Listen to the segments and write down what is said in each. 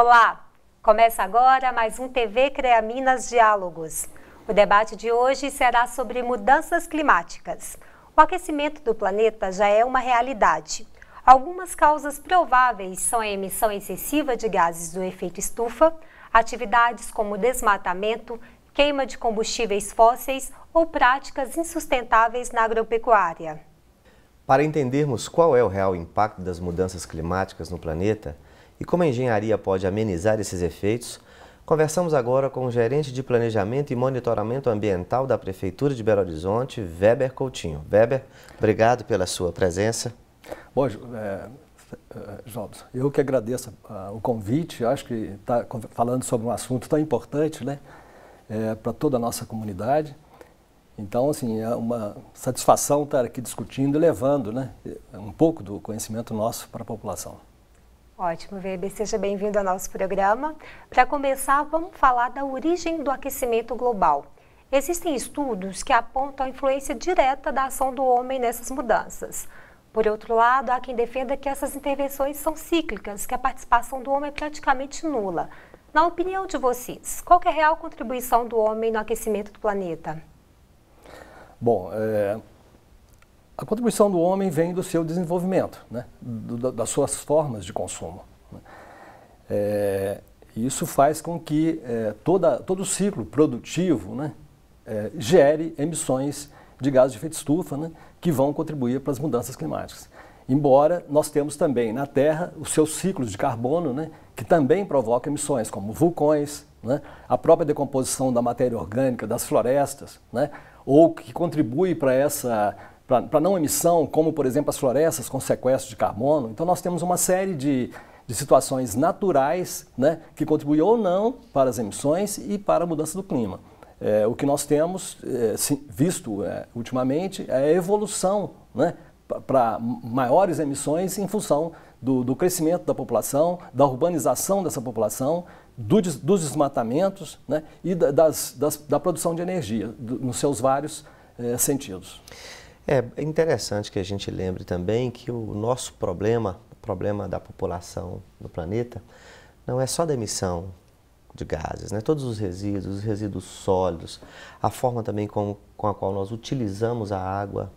Olá, começa agora mais um TV CREA Minas Diálogos. O debate de hoje será sobre mudanças climáticas. O aquecimento do planeta já é uma realidade. Algumas causas prováveis são a emissão excessiva de gases do efeito estufa, atividades como desmatamento, queima de combustíveis fósseis ou práticas insustentáveis na agropecuária. Para entendermos qual é o real impacto das mudanças climáticas no planeta, e como a engenharia pode amenizar esses efeitos, conversamos agora com o gerente de Planejamento e Monitoramento Ambiental da Prefeitura de Belo Horizonte, Weber Coutinho. Weber, obrigado pela sua presença. Bom, é, é Jobs, eu que agradeço ah, o convite, acho que está falando sobre um assunto tão importante né, é, para toda a nossa comunidade. Então, assim, é uma satisfação estar aqui discutindo e levando né, um pouco do conhecimento nosso para a população. Ótimo, Weber. Seja bem-vindo ao nosso programa. Para começar, vamos falar da origem do aquecimento global. Existem estudos que apontam a influência direta da ação do homem nessas mudanças. Por outro lado, há quem defenda que essas intervenções são cíclicas, que a participação do homem é praticamente nula. Na opinião de vocês, qual é a real contribuição do homem no aquecimento do planeta? Bom, é, a contribuição do homem vem do seu desenvolvimento, né? Do, das suas formas de consumo. Né? É, isso faz com que é, toda, todo o ciclo produtivo né, é, gere emissões de gases de efeito estufa né, que vão contribuir para as mudanças climáticas. Embora nós temos também na Terra os seus ciclos de carbono, né, que também provocam emissões, como vulcões, né, a própria decomposição da matéria orgânica das florestas, né, ou que contribui para essa para não emissão, como por exemplo as florestas com sequestro de carbono. Então nós temos uma série de, de situações naturais né, que contribuem ou não para as emissões e para a mudança do clima. É, o que nós temos é, visto é, ultimamente é a evolução né, para maiores emissões em função do, do, crescimento da população, da urbanização dessa população, do, dos desmatamentos né, e da, das, das, da produção de energia do, nos seus vários é, sentidos. É, é interessante que a gente lembre também que o nosso problema, o problema da população do planeta, não é só da emissão de gases, né? todos os resíduos, os resíduos sólidos, a forma também com, com a qual nós utilizamos a água,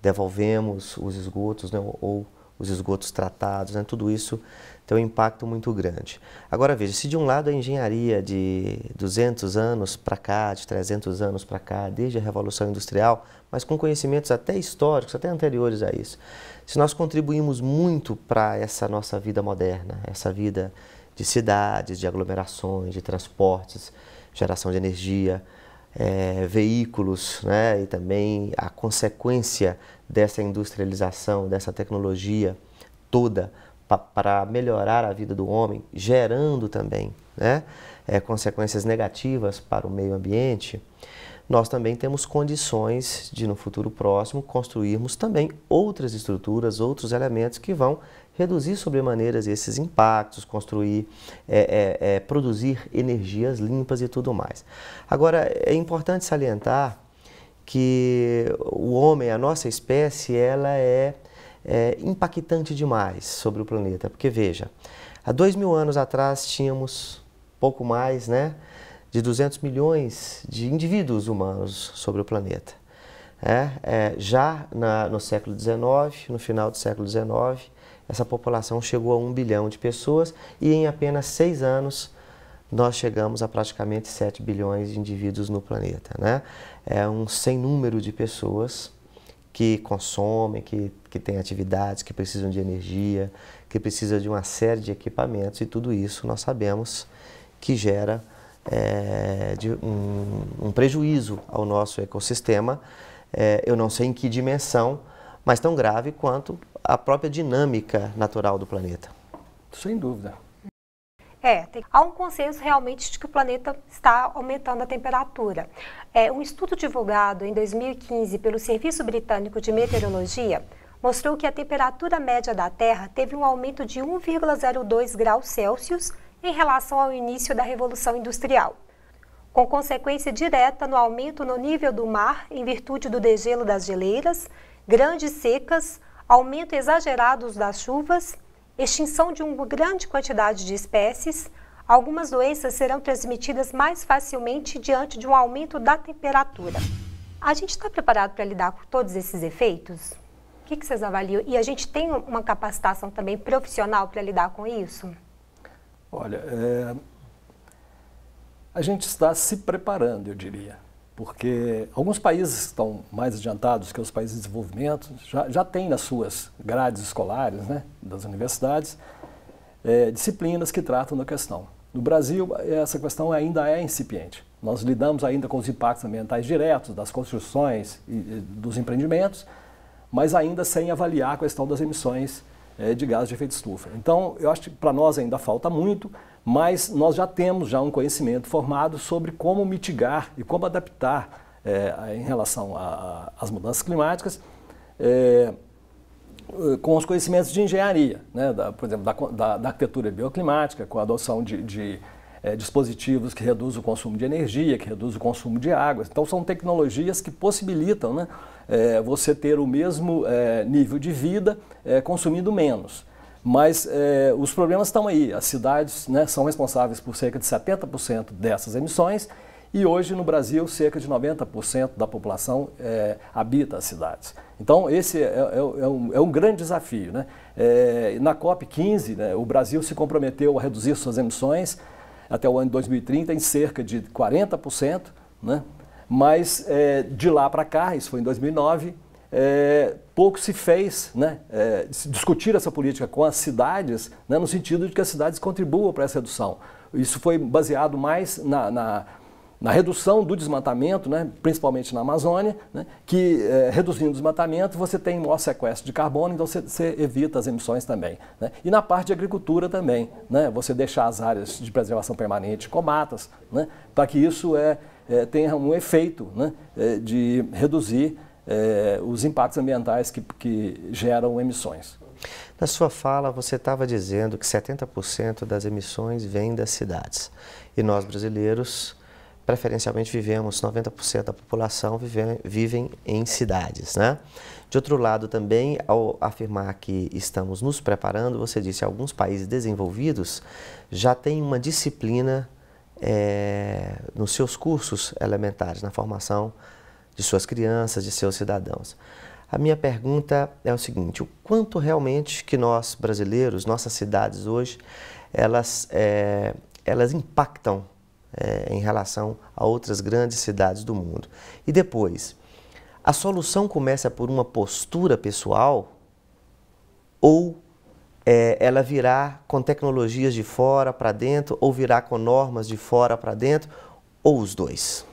devolvemos os esgotos né? ou os esgotos tratados, né? tudo isso tem um impacto muito grande. Agora veja, se de um lado a engenharia de 200 anos para cá, de 300 anos para cá, desde a Revolução Industrial, mas com conhecimentos até históricos, até anteriores a isso, se nós contribuímos muito para essa nossa vida moderna, essa vida de cidades, de aglomerações, de transportes, geração de energia, é, veículos né, e também a consequência dessa industrialização, dessa tecnologia toda para melhorar a vida do homem, gerando também né, é, consequências negativas para o meio ambiente, nós também temos condições de, no futuro próximo, construirmos também outras estruturas, outros elementos que vão reduzir sobremaneiras esses impactos, construir, é, é, é, produzir energias limpas e tudo mais. Agora, é importante salientar que o homem, a nossa espécie, ela é, é impactante demais sobre o planeta. Porque veja, há dois mil anos atrás tínhamos pouco mais, né? de 200 milhões de indivíduos humanos sobre o planeta. É, é, já na, no século XIX, no final do século XIX, essa população chegou a um bilhão de pessoas e em apenas seis anos nós chegamos a praticamente 7 bilhões de indivíduos no planeta. Né? é um sem número de pessoas que consomem, que, que têm atividades, que precisam de energia, que precisa de uma série de equipamentos e tudo isso nós sabemos que gera é, um, um, prejuízo ao nosso ecossistema. É, eu não sei em que dimensão, mas tão grave quanto a própria dinâmica natural do planeta. Sem dúvida. É, tem, há um consenso realmente de que o planeta está aumentando a temperatura. É, um estudo divulgado em 2015 pelo Serviço Britânico de Meteorologia mostrou que a temperatura média da Terra teve um aumento de 1,02 graus Celsius em relação ao início da Revolução Industrial, com consequência direta no aumento no nível do mar em virtude do degelo das geleiras, grandes secas, aumento exagerado das chuvas extinção de uma grande quantidade de espécies, algumas doenças serão transmitidas mais facilmente diante de um aumento da temperatura. A gente está preparado para lidar com todos esses efeitos? O que, que vocês avaliam? E a gente tem uma capacitação também profissional para lidar com isso? Olha, é... a gente está se preparando, eu diria porque alguns países estão mais adiantados que os países de desenvolvimento, já, já têm nas suas grades escolares, né, das universidades, é, disciplinas que tratam da questão. No Brasil, essa questão ainda é incipiente. Nós lidamos ainda com os impactos ambientais diretos das construções e, e dos empreendimentos, mas ainda sem avaliar a questão das emissões é, de gases de efeito estufa. Então, eu acho que para nós ainda falta muito, mas nós já temos já um conhecimento formado sobre como mitigar e como adaptar é, em relação às mudanças climáticas é, com os conhecimentos de engenharia, né? da, por exemplo, da, da, da, arquitetura bioclimática, com a adoção de, de é, dispositivos que reduzem o consumo de energia, que reduzem o consumo de água. Então, são tecnologias que possibilitam né, você ter o mesmo nível de vida consumindo menos. Mas é, os problemas estão aí. As cidades né, são responsáveis por cerca de 70% dessas emissões e hoje no Brasil cerca de 90% da população é, habita as cidades. Então esse é, é, é, um, é um, grande desafio. Né? Eh, na COP15, né, o Brasil se comprometeu a reduzir suas emissões até o ano de 2030 em cerca de 40%, né? mas de lá para cá, isso foi em 2009, pouco se fez né, é, discutir essa política com as cidades, né, no sentido de que as cidades contribuam para essa redução. Isso foi baseado mais na, na, na redução do desmatamento, né, principalmente na Amazônia, né, que é, reduzindo o desmatamento você tem maior sequestro de carbono, então você, você evita as emissões também. Né? E na parte de agricultura também, né, você deixar as áreas de preservação permanente com matas, né, para que isso é, é, tenha um efeito né, é, de reduzir é, os impactos ambientais que, que geram emissões. Na sua fala, você estava dizendo que 70% das emissões vêm das cidades. E nós, brasileiros, preferencialmente vivemos, 90% da população vive, vivem em cidades, né? De outro lado, também, ao afirmar que estamos nos preparando, você disse alguns países desenvolvidos já têm uma disciplina é, nos seus cursos elementares, na formação de suas crianças, de seus cidadãos. A minha pergunta é o seguinte: o quanto realmente que nós brasileiros, nossas cidades hoje, elas, é, elas impactam é, em relação a outras grandes cidades do mundo? E depois, a solução começa por uma postura pessoal ou é, ela virá com tecnologias de fora para dentro ou virá com normas de fora para dentro ou os dois?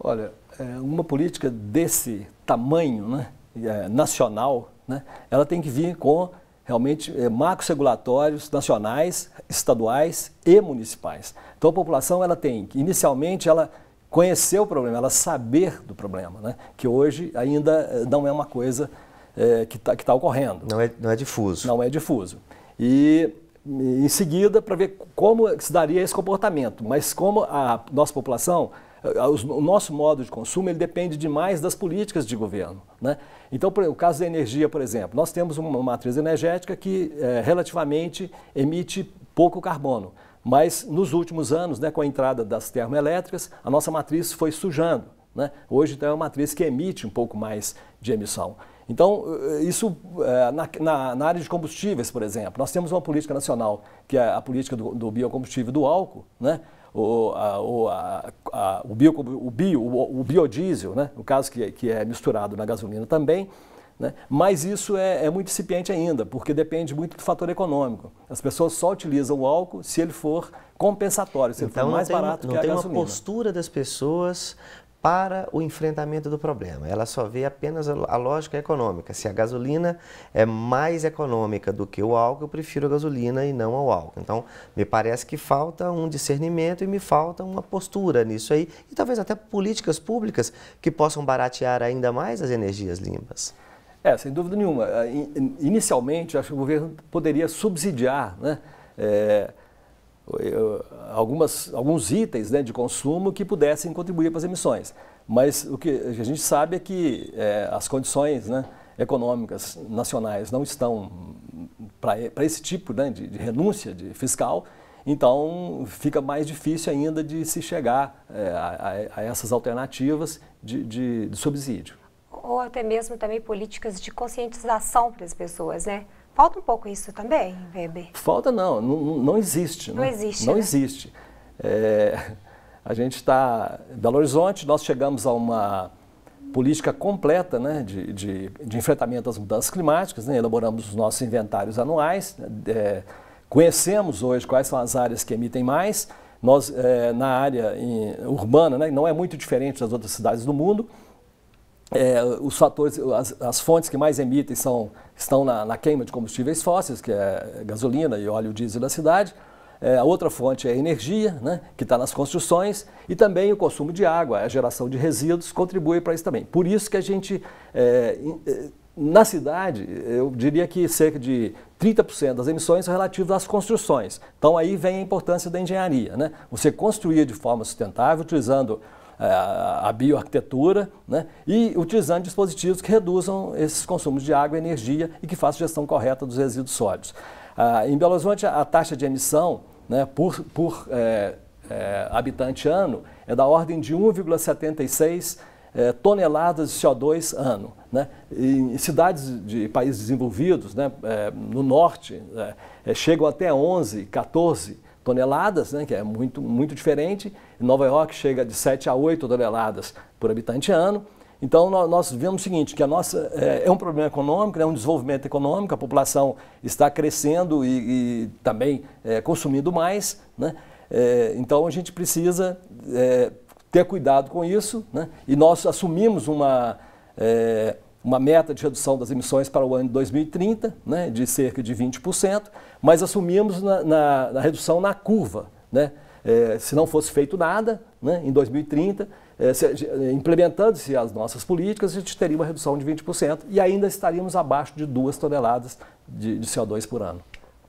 Olha, eh, uma política desse tamanho né, eh, nacional, né, ela tem que vir com realmente é, marcos regulatórios nacionais, estaduais e municipais. Então a população ela tem que inicialmente ela conhecer o problema, ela saber do problema, né, que hoje ainda não é uma coisa é, que está tá ocorrendo. Não é, não é difuso. Não é difuso. E em seguida para ver como se daria esse comportamento, mas como a nossa população eh, eh, o nosso modo de consumo ele depende demais das políticas de governo. Né? Então, o caso da energia, por exemplo, nós temos uma matriz energética que é, relativamente emite pouco carbono. Mas nos últimos anos, né, com a entrada das termoelétricas, a nossa matriz foi sujando. Né? Hoje então, é uma matriz que emite um pouco mais de emissão. Então, isso na, na, área de combustíveis, por exemplo, nós temos uma política nacional, que é a política do, do biocombustível do álcool, né? o, a, o, a, o, bio, o, bio, o, o biodiesel, né? no caso que, é, que é misturado na gasolina também, né? Mas isso é, é, muito incipiente ainda, porque depende muito do fator econômico. As pessoas só utilizam o álcool se ele for compensatório, se então, ele for então, mais tem, barato que a gasolina. Então não tem uma postura das pessoas para o enfrentamento do problema. Ela só vê apenas a lógica econômica. Se a gasolina é mais econômica do que o álcool, eu prefiro a gasolina e não ao álcool. Então, me parece que falta um discernimento e me falta uma postura nisso aí. E talvez até políticas públicas que possam baratear ainda mais as energias limpas. É, sem dúvida nenhuma. Ah, inicialmente, acho que o governo poderia subsidiar, né? É algumas, alguns itens né, de consumo que pudessem contribuir para as emissões. Mas o que a gente sabe é que é, as condições né, econômicas nacionais não estão para esse tipo né, de, de, renúncia de fiscal, então fica mais difícil ainda de se chegar é, a, a, essas alternativas de, de, de subsídio. Ou até mesmo também políticas de conscientização para as pessoas, né? Falta um pouco isso também, bebê Falta não, não, não existe. Né? Não existe. Não né? existe. É, a gente está em Belo Horizonte, nós chegamos a uma política completa né, de, de, de enfrentamento às mudanças climáticas, né? elaboramos os nossos inventários anuais, né? é, conhecemos hoje quais são as áreas que emitem mais. Nós, é, na área em, urbana, né, não é muito diferente das outras cidades do mundo, é, os fatores, as, as, fontes que mais emitem são, estão na, na, queima de combustíveis fósseis, que é gasolina e óleo diesel da cidade. É, a outra fonte é a energia, né, que está nas construções, e também o consumo de água, a geração de resíduos contribui para isso também. Por isso que a gente, é, é na cidade, eu diria que cerca de 30% das emissões são relativas às construções. Então aí vem a importância da engenharia. Né? Você construir de forma sustentável, utilizando é, a, bioarquitetura né? e utilizando dispositivos que reduzam esses consumos de água e energia e que façam gestão correta dos resíduos sólidos. Ah, em Belo Horizonte, a, taxa de emissão né, por, por é, é, habitante ano é da ordem de 1,76 é, toneladas de CO2 ano. Né? Em cidades de países desenvolvidos, né, é, no norte, é, é chegam até 11, 14 toneladas, né, que é muito, muito diferente. Em Nova York chega de 7 a 8 toneladas por habitante ano. Então nós vemos o seguinte, que a nossa é, é um problema econômico, né, é né, um desenvolvimento econômico, a população está crescendo e, e também é, consumindo mais, né? É, então a gente precisa é, ter cuidado com isso, né? E nós assumimos uma é, uma meta de redução das emissões para o ano de 2030, né, de cerca de 20%, mas assumimos na, na, na redução na curva. Né? É, se não fosse feito nada, né, em 2030, é, é, implementando-se as nossas políticas, a gente teria uma redução de 20% e ainda estaríamos abaixo de 2 toneladas de, de CO2 por ano.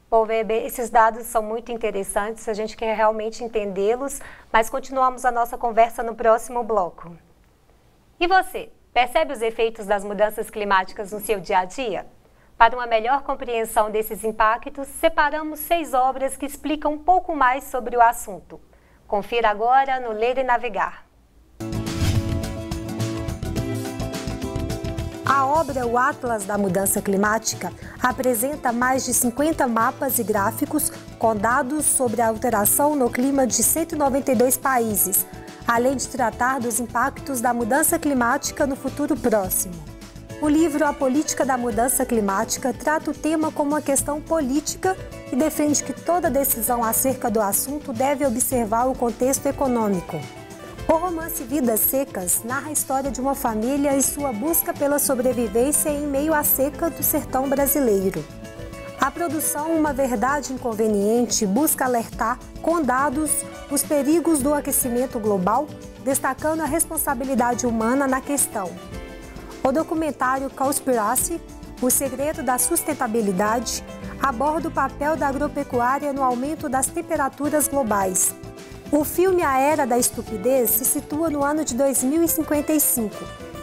Bom, VB, esses dados são muito interessantes, a gente quer realmente entendê-los, mas continuamos a nossa conversa no próximo bloco. E você, Percebe os efeitos das mudanças climáticas no seu dia a dia? Para uma melhor compreensão desses impactos, separamos seis obras que explicam um pouco mais sobre o assunto. Confira agora no Ler e Navegar. A obra O Atlas da Mudança Climática apresenta mais de 50 mapas e gráficos com dados sobre a alteração no clima de 192 países, além de tratar dos impactos da mudança climática no futuro próximo. O livro A Política da Mudança Climática trata o tema como uma questão política e defende que toda decisão acerca do assunto deve observar o contexto econômico. O romance Vidas Secas narra a história de uma família e sua busca pela sobrevivência em meio à seca do sertão brasileiro. A produção Uma Verdade Inconveniente busca alertar com dados os perigos do aquecimento global, destacando a responsabilidade humana na questão. O documentário Conspiracy, O Segredo da Sustentabilidade, aborda o papel da agropecuária no aumento das temperaturas globais. O filme A Era da Estupidez se situa no ano de 2055,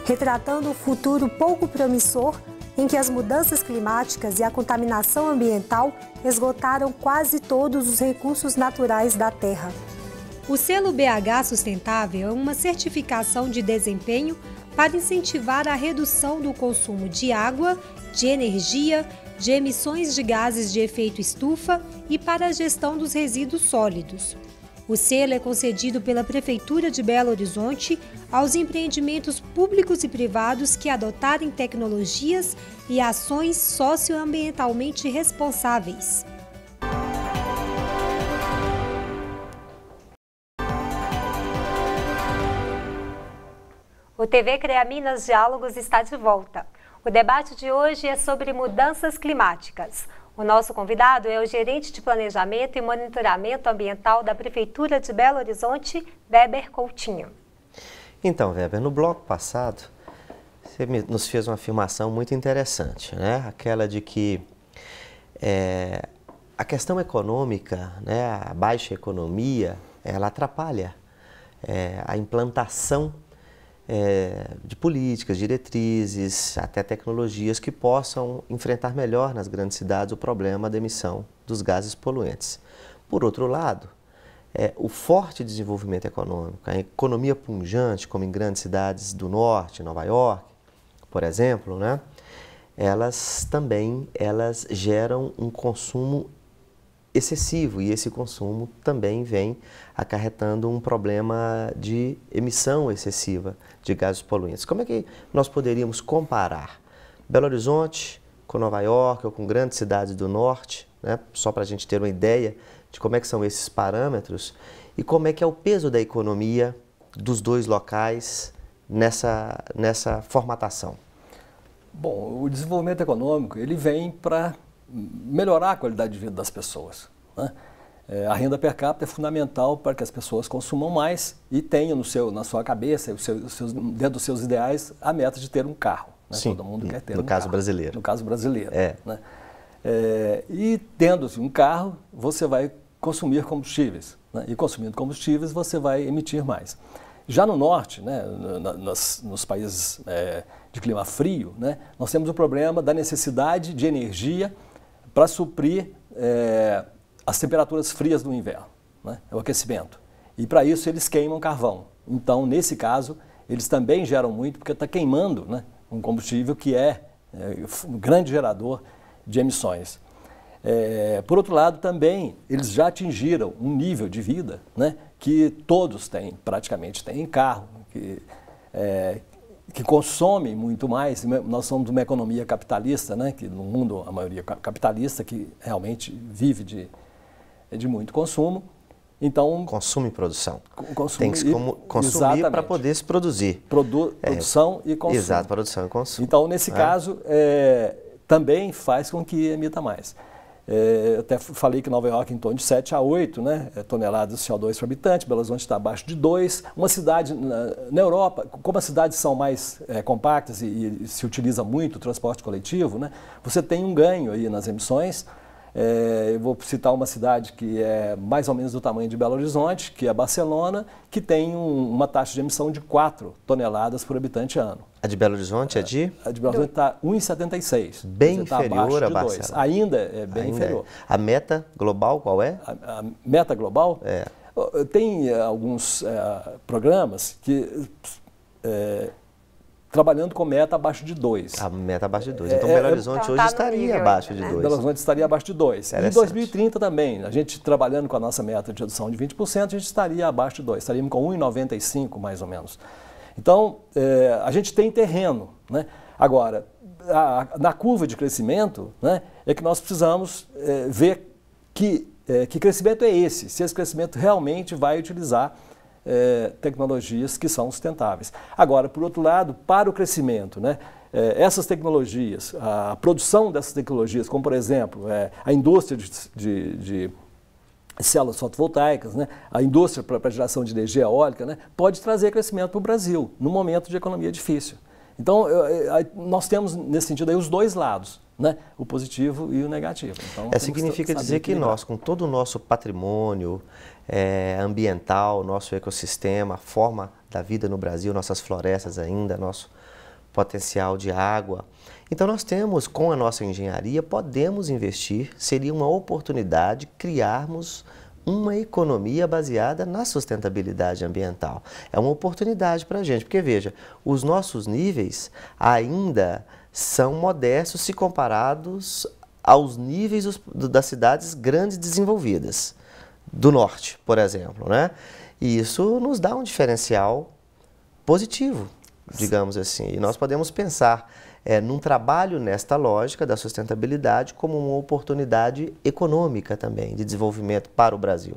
retratando um futuro pouco promissor em que as mudanças climáticas e a contaminação ambiental esgotaram quase todos os recursos naturais da Terra. O selo BH Sustentável é uma certificação de desempenho para incentivar a redução do consumo de água, de energia, de emissões de gases de efeito estufa e para a gestão dos resíduos sólidos. O selo é concedido pela Prefeitura de Belo Horizonte aos empreendimentos públicos e privados que adotarem tecnologias e ações socioambientalmente responsáveis. O TV CREA Minas Diálogos está de volta. O debate de hoje é sobre mudanças climáticas. O nosso convidado é o gerente de planejamento e monitoramento ambiental da Prefeitura de Belo Horizonte, Weber Coutinho. Então, Weber, no bloco passado, você nos fez uma afirmação muito interessante, né? Aquela de que é, a questão econômica, né, a baixa economia, ela atrapalha é, a implantação é, de políticas, diretrizes, até tecnologias que possam enfrentar melhor nas grandes cidades o problema da emissão dos gases poluentes. Por outro lado, é, o forte desenvolvimento econômico, a economia punjante, como em grandes cidades do norte, Nova York, por exemplo, né? elas também elas geram um consumo excessivo e esse consumo também vem acarretando um problema de emissão excessiva de gases poluentes. Como é que nós poderíamos comparar Belo Horizonte com Nova York ou com grandes cidades do norte, né? só para a gente ter uma ideia de como é que são esses parâmetros e como é que é o peso da economia dos dois locais nessa, nessa formatação? Bom, o desenvolvimento econômico ele vem para melhorar a qualidade de vida das pessoas. Né? É, a renda per capita é fundamental para que as pessoas consumam mais e tenham no seu, na sua cabeça, seu, seus, dentro dos seus ideais, a meta de ter um carro. Né? Sim, Todo mundo quer ter no um caso carro, brasileiro. No caso brasileiro. É. Né? É, e tendo assim, um carro, você vai consumir combustíveis. Né? E consumindo combustíveis, você vai emitir mais. Já no norte, né, na, nas, nos países é, de clima frio, né, nós temos o problema da necessidade de energia para suprir é, as temperaturas frias do inverno, né? o aquecimento. E para isso eles queimam carvão. Então, nesse caso, eles também geram muito porque está queimando né? um combustível que é, é, um grande gerador de emissões. É, por outro lado, também eles já atingiram um nível de vida né? que todos têm, praticamente têm carro, que, é, que consome muito mais. Né? Nós somos uma economia capitalista, né? que no mundo a maioria é capitalista, que realmente vive de, é de muito consumo. Então, consumo e produção. Tem que se consumir para poder se produzir. Produ é produção é, e consumo. Exato, produção e consumo. Então, nesse é. caso, é, também faz com que emita mais. É, até falei que Nova York é em torno de 7 a 8 né, é, toneladas de CO2 por habitante, Belo Horizonte está abaixo de 2. Uma cidade na, na Europa, como as cidades são mais é, compactas e, e, se utiliza muito o transporte coletivo, né, você tem um ganho aí nas emissões. É, eu vou citar uma cidade que é mais ou menos do tamanho de Belo Horizonte, que é Barcelona, que tem um, uma taxa de emissão de 4 toneladas por habitante ano. A de Belo Horizonte é de? A de Belo Horizonte está 1,76. Bem dizer, tá inferior à Barcelona. Ainda é bem Ainda é. inferior. É. A meta global qual é? A, a meta global? É. Tem eh, alguns eh, programas que... Eh, trabalhando com meta abaixo de 2. A meta abaixo de 2. É, então, é, Belo Horizonte então, hoje tá estaria nível, abaixo de 2. Né? Belo Horizonte estaria abaixo de 2. Em 2030 também, a gente trabalhando com a nossa meta de redução de 20%, a gente estaria abaixo de 2. Estaríamos com 1,95 mais ou menos. Então, é, a gente tem terreno. Né? Agora, a, na curva de crescimento, né, é que nós precisamos é, ver que, é, que crescimento é esse, se esse crescimento realmente vai utilizar tecnologias que são sustentáveis. Agora, por outro lado, para o crescimento, né, essas tecnologias, a produção dessas tecnologias, como por exemplo a indústria de, de células fotovoltaicas, né, a indústria para geração de energia eólica, né, pode trazer crescimento para o Brasil, no momento de economia difícil. Então, nós temos, nesse sentido, aí, os dois lados, né, o positivo e o negativo. Então, é, significa dizer que nós, com todo o nosso patrimônio é, ambiental, nosso ecossistema, a forma da vida no Brasil, nossas florestas ainda, nosso potencial de água, então nós temos, com a nossa engenharia, podemos investir, seria uma oportunidade criarmos uma economia baseada na sustentabilidade ambiental. É uma oportunidade para a gente, porque veja, os nossos níveis ainda são modestos se comparados aos níveis dos, das cidades grandes desenvolvidas, do norte, por exemplo. Né? E isso nos dá um diferencial positivo, digamos assim. E nós podemos pensar é, num trabalho nesta lógica da sustentabilidade como uma oportunidade econômica também, de desenvolvimento para o Brasil.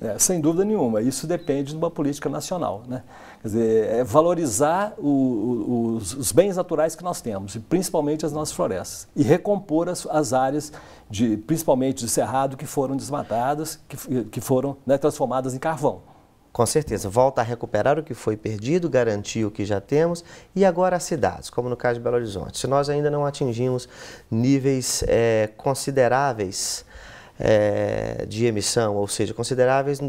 É, sem dúvida nenhuma, isso depende de uma política nacional. Né? Quer dizer, é valorizar o, o, os, os, bens naturais que nós temos, e principalmente as nossas florestas, e recompor as, as áreas, de, principalmente de cerrado, que foram desmatadas, que, que foram né, transformadas em carvão. Com certeza, volta a recuperar o que foi perdido, garantir o que já temos e agora as cidades, como no caso de Belo Horizonte. Se nós ainda não atingimos níveis é, consideráveis é, de emissão, ou seja, consideráveis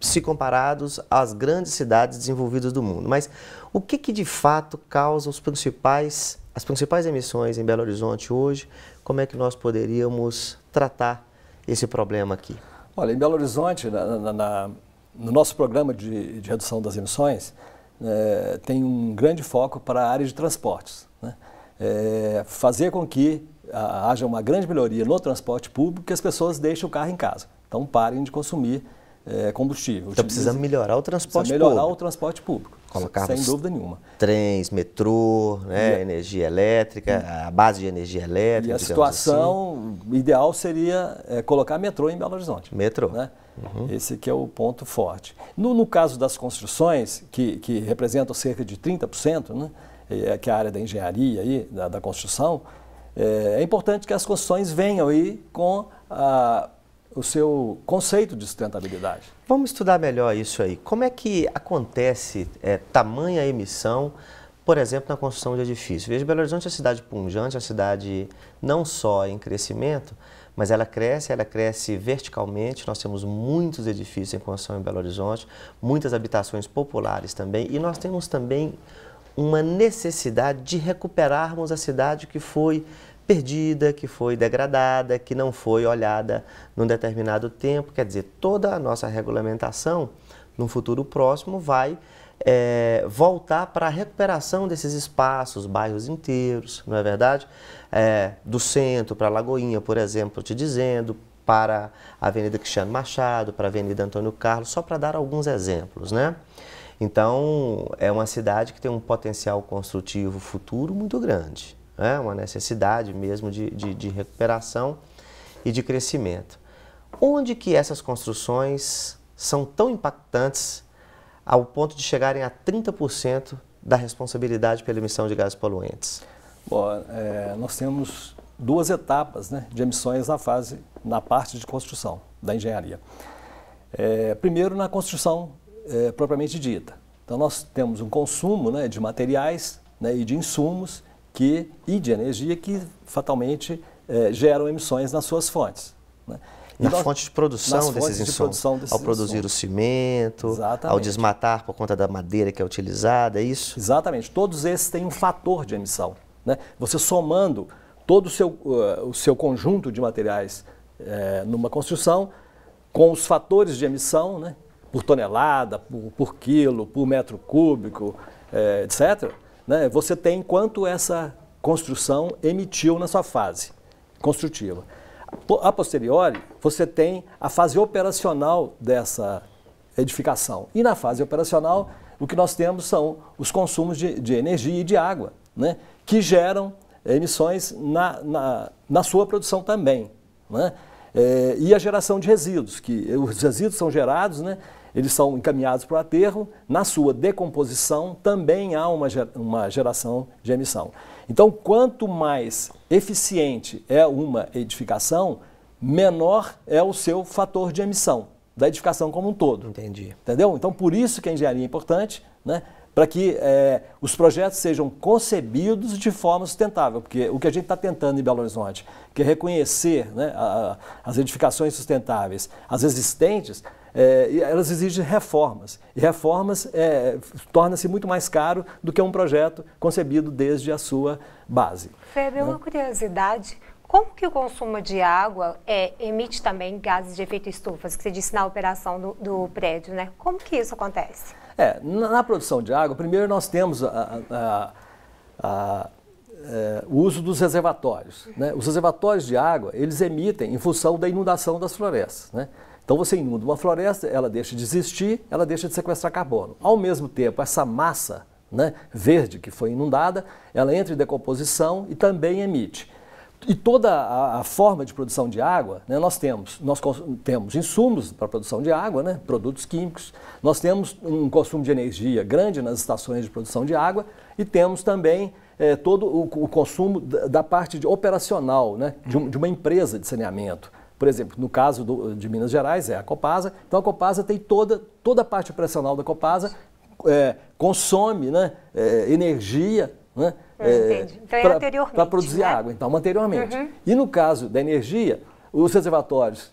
se comparados às grandes cidades desenvolvidas do mundo. Mas o que, que de fato causa os principais, as principais emissões em Belo Horizonte hoje? Como é que nós poderíamos tratar esse problema aqui? Olha, em Belo Horizonte, na, na, na no nosso programa de, de redução das emissões, é, tem um grande foco para a área de transportes. Né? É, fazer com que a, haja uma grande melhoria no transporte público que as pessoas deixem o carro em casa. Então parem de consumir é, combustível. Então precisa melhorar o transporte precisa melhorar público. melhorar o transporte público. Colocávamos Sem dúvida nenhuma. Trens, metrô, né, e, energia elétrica, e, a base de energia elétrica. E a situação assim. ideal seria é, colocar metrô em Belo Horizonte. Metrô. Né? Uhum. Esse que é o ponto forte. No, no caso das construções, que, que representam cerca de 30%, né, é, que é a área da engenharia, aí, da, da construção, é, é importante que as construções venham aí com a o seu conceito de sustentabilidade. Vamos estudar melhor isso aí. Como é que acontece é, tamanha emissão, por exemplo, na construção de edifícios? Veja, Belo Horizonte é uma cidade punjante, é uma cidade não só em crescimento, mas ela cresce, ela cresce verticalmente. Nós temos muitos edifícios em construção em Belo Horizonte, muitas habitações populares também, e nós temos também uma necessidade de recuperarmos a cidade que foi perdida, que foi degradada, que não foi olhada num determinado tempo. Quer dizer, toda a nossa regulamentação, no futuro próximo, vai é, voltar para a recuperação desses espaços, bairros inteiros, não é verdade? É, do centro para a Lagoinha, por exemplo, te dizendo, para a Avenida Cristiano Machado, para a Avenida Antônio Carlos, só para dar alguns exemplos, né? Então, é uma cidade que tem um potencial construtivo futuro muito grande né? uma necessidade mesmo de, de, de recuperação e de crescimento. Onde que essas construções são tão impactantes ao ponto de chegarem a 30% da responsabilidade pela emissão de gases poluentes? Bom, é, nós temos duas etapas né, de emissões na fase, na parte de construção da engenharia. É, primeiro, na construção é, propriamente dita. Então, nós temos um consumo né, de materiais né, e de insumos que, e de energia que fatalmente eh, geram emissões nas suas fontes. Né? Na nós, fonte de produção desses insumos, de produção desses ao produzir insumos. o cimento, Exatamente. ao desmatar por conta da madeira que é utilizada, é isso? Exatamente, todos esses têm um fator de emissão. Né? Você somando todo o seu, uh, o seu conjunto de materiais eh, numa construção, com os fatores de emissão, né? por tonelada, por, por quilo, por metro cúbico, etc., né, você tem quanto essa construção emitiu na sua fase construtiva. A posteriori, você tem a fase operacional dessa edificação. E na fase operacional, o que nós temos são os consumos de, de energia e de água, né, que geram emissões na, na, na sua produção também. Né? É, e a geração de resíduos, que os resíduos são gerados né, eles são encaminhados para o aterro, na sua decomposição também há uma, uma geração de emissão. Então, quanto mais eficiente é uma edificação, menor é o seu fator de emissão da edificação como um todo. Entendi. Entendeu? Então, por isso que a engenharia é importante, né? para que é, os projetos sejam concebidos de forma sustentável, porque o que a gente está tentando em Belo Horizonte, que é reconhecer né, a, a, as edificações sustentáveis, as existentes, é, elas exigem reformas. E reformas é, torna-se muito mais caro do que um projeto concebido desde a sua base. Febe, né? uma curiosidade. Como que o consumo de água é, emite também gases de efeito estufa, que você disse na operação do, do prédio, né? Como que isso acontece? É, na, na, produção de água, primeiro nós temos a, a, a, é, o uso dos reservatórios. Né? Os reservatórios de água, eles emitem em função da inundação das florestas. Né? Então você inunda uma floresta, ela deixa de existir, ela deixa de sequestrar carbono. Ao mesmo tempo, essa massa né, verde que foi inundada, ela entra em decomposição e também emite. E toda a, a forma de produção de água, né, nós temos, nós temos insumos para produção de água, né, produtos químicos, nós temos um consumo de energia grande nas estações de produção de água e temos também é, todo o, o consumo da, da, parte de, operacional né, de, um, de uma empresa de saneamento. Por exemplo, no caso do, de Minas Gerais é a Copasa, então a Copasa tem toda, toda a parte operacional da Copasa, é, consome né, é, energia né, hum, é, então, é para produzir né? água, então anteriormente. Uhum. E no caso da energia, os reservatórios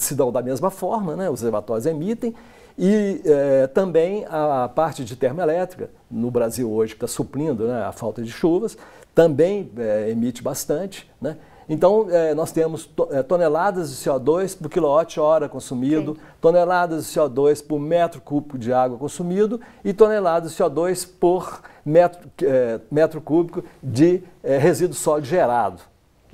se dão da mesma forma, né, os reservatórios emitem, e é, também a parte de termoelétrica, no Brasil hoje, que está suplindo né, a falta de chuvas, também é, emite bastante. Né? Então, é, nós temos to é, toneladas de CO2 por quilowatt-hora consumido, Sim. toneladas de CO2 por metro cúbico de água consumido e toneladas de CO2 por metro, é, metro cúbico de é, resíduo sólido gerado.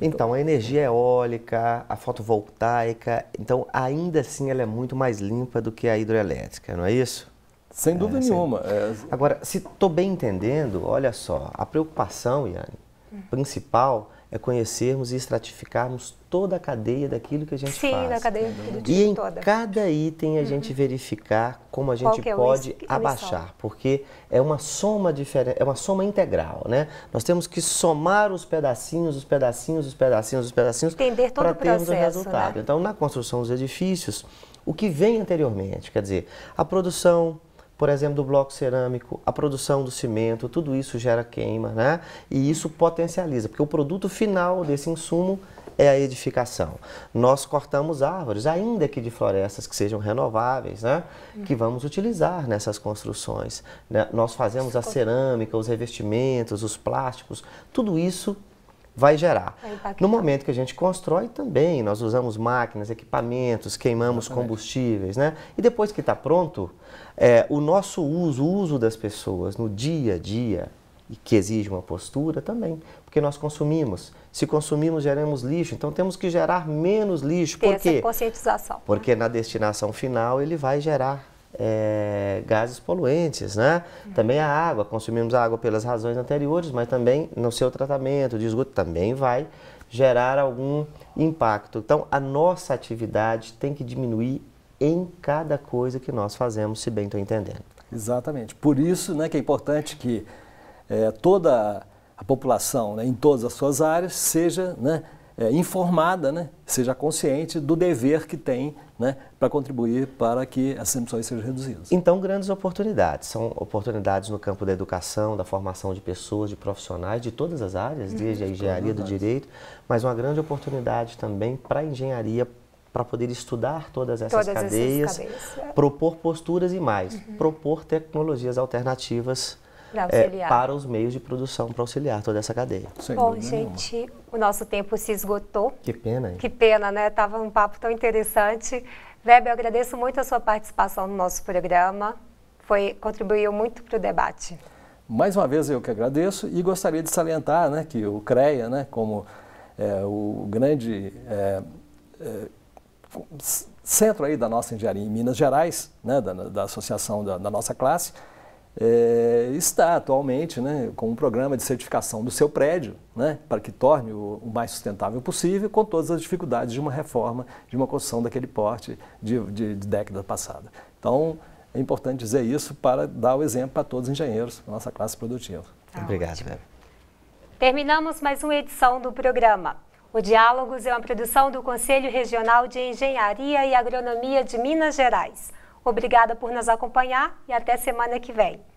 Então, então, a energia eólica, a fotovoltaica, então ainda assim ela é muito mais limpa do que a hidrelétrica, não é isso? Sem dúvida é, nenhuma. Sem... É. Agora, se estou bem entendendo, olha só, a preocupação, Yane, hum. principal é conhecermos e estratificarmos toda a cadeia daquilo que a gente Sim, faz. Sim, a cadeia do E em toda. cada item a uhum. gente verificar como a gente é pode abaixar, porque é uma soma diferente, é uma soma integral, né? Nós temos que somar os pedacinhos, os pedacinhos, os pedacinhos, os pedacinhos para termos o né? resultado. Né? Então, na construção dos edifícios, o que vem anteriormente, quer dizer, a produção, por exemplo, do bloco cerâmico, a produção do cimento, tudo isso gera queima, né? E isso potencializa, porque o produto final desse insumo é a edificação. Nós cortamos árvores, ainda que de florestas que sejam renováveis, né? Que vamos utilizar nessas construções. Né? Nós fazemos a cerâmica, os revestimentos, os plásticos, tudo isso vai gerar. Vai no momento que a gente constrói também, nós usamos máquinas, equipamentos, queimamos combustíveis, né? E depois que está pronto, é, o nosso uso, o uso das pessoas no dia a dia, e que exige uma postura também, porque nós consumimos. Se consumimos, geramos lixo, então temos que gerar menos lixo. Tem Por quê? Né? Porque na destinação final ele vai gerar é, gases poluentes, né? Uhum. Também a água, consumimos a água pelas razões anteriores, mas também no seu tratamento de esgoto também vai gerar algum impacto. Então, a nossa atividade tem que diminuir em cada coisa que nós fazemos, se bem estou entendendo. Exatamente. Por isso né, que é importante que é, toda a população, né, em todas as suas áreas, seja né, é, informada, né? seja consciente do dever que tem né? para contribuir para que as emissões sejam reduzidas. Então, grandes oportunidades. São oportunidades no campo da educação, da formação de pessoas, de profissionais, de todas as áreas, uhum. desde a engenharia do direito, mas uma grande oportunidade também para a engenharia para poder estudar todas essas todas cadeias, essas é. propor posturas e mais, uhum. propor tecnologias alternativas é, para os meios de produção para auxiliar toda essa cadeia. Sem Bom, gente, nenhuma. o nosso tempo se esgotou. Que pena, hein? Que pena, né? Tava um papo tão interessante. Weber, eu agradeço muito a sua participação no nosso programa. Foi, contribuiu muito para o debate. Mais uma vez eu que agradeço e gostaria de salientar né, que o CREA, né, como é, o grande é, é, centro aí da nossa engenharia em Minas Gerais, né, da, da associação da, da nossa classe, é, está atualmente né, com um programa de certificação do seu prédio, né, para que torne o, o, mais sustentável possível, com todas as dificuldades de uma reforma, de uma construção daquele porte de, de, de década passada. Então, é importante dizer isso para dar o exemplo para todos os engenheiros, para a nossa classe produtiva. Tá Obrigado, Vera. Terminamos mais uma edição do programa. O Diálogos é uma produção do Conselho Regional de Engenharia e Agronomia de Minas Gerais. Obrigada por nos acompanhar e até semana que vem.